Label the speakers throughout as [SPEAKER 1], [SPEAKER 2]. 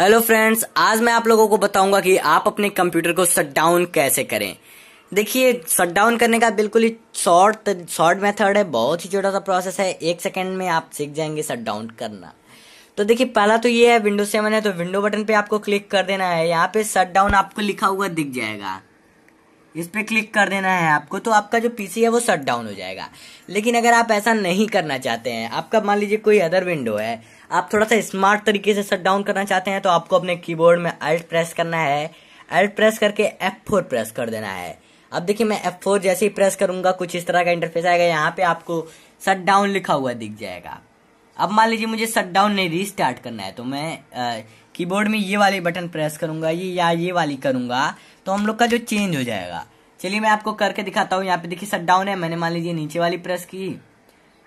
[SPEAKER 1] hello friends आज मैं आप लोगों को बताऊंगा कि आप अपने कंप्यूटर को शट डाउन कैसे करें देखिए शट डाउन करने का बिल्कुल ही शॉर्ट शॉर्ट मेथड है बहुत ही छोटा सा प्रोसेस है एक सेकंड में आप सीख जाएंगे शट डाउन करना तो देखिए पहला तो ये है विंडो सेवन है तो विंडो बटन पे आपको क्लिक कर देना है यहाँ पे शट डाउन आपको लिखा हुआ दिख जाएगा इस पर क्लिक कर देना है आपको तो आपका जो पीसी है वो शट डाउन हो जाएगा लेकिन अगर आप ऐसा नहीं करना चाहते हैं आपका मान लीजिए कोई अदर विंडो है आप थोड़ा सा स्मार्ट तरीके से शट डाउन करना चाहते हैं तो आपको अपने कीबोर्ड में अल्ट प्रेस करना है अल्ट प्रेस करके एफ फोर प्रेस कर देना है अब देखिए मैं एफ फोर जैसे ही प्रेस करूंगा कुछ इस तरह का इंटरफेस आएगा यहाँ पे आपको शट डाउन लिखा हुआ दिख जाएगा अब मान लीजिए मुझे शट डाउन नहीं रिस्टार्ट करना है तो मैं कीबोर्ड में ये वाली बटन प्रेस करूंगा ये या ये वाली करूंगा तो हम लोग का जो चेंज हो जाएगा चलिए मैं आपको करके दिखाता हूँ यहाँ पे देखिए शट डाउन है मैंने मान लीजिए नीचे वाली प्रेस की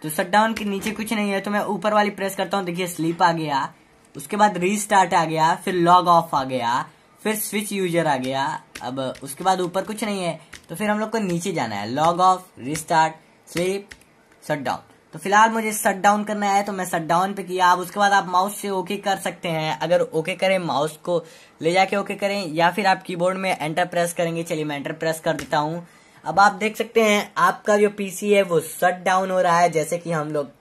[SPEAKER 1] तो शट डाउन के नीचे कुछ नहीं है तो मैं ऊपर वाली प्रेस करता हूँ देखिए स्लीप आ गया उसके बाद रीस्टार्ट आ गया फिर लॉग ऑफ आ गया फिर स्विच यूजर आ गया अब उसके बाद ऊपर कुछ नहीं है तो फिर हम लोग को नीचे जाना है log off restart sleep shut down तो फिलहाल मुझे शट डाउन करना है तो मैं शट डाउन पे किया अब उसके बाद आप माउस से ओके कर सकते हैं अगर ओके करें माउस को ले जाके ओके करें या फिर आप कीबोर्ड में एंटर प्रेस करेंगे चलिए मैं एंटर प्रेस कर देता हूँ अब आप देख सकते हैं आपका जो पीसी है वो शट डाउन हो रहा है जैसे कि हम लोग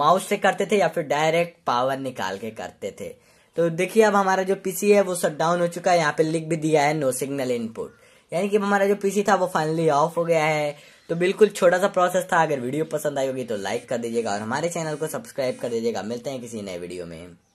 [SPEAKER 1] माउस से करते थे या फिर डायरेक्ट पावर निकाल के करते थे तो देखिए अब हमारा जो पीसी है वो शट डाउन हो चुका है यहाँ पे लिख भी दिया है नो सिग्नल इनपुट यानी कि हमारा जो पीसी था वो फाइनली ऑफ हो गया है तो बिल्कुल छोटा सा प्रोसेस था अगर वीडियो पसंद आई होगी तो लाइक कर दीजिएगा और हमारे चैनल को सब्सक्राइब कर दीजिएगा मिलते हैं किसी नए वीडियो में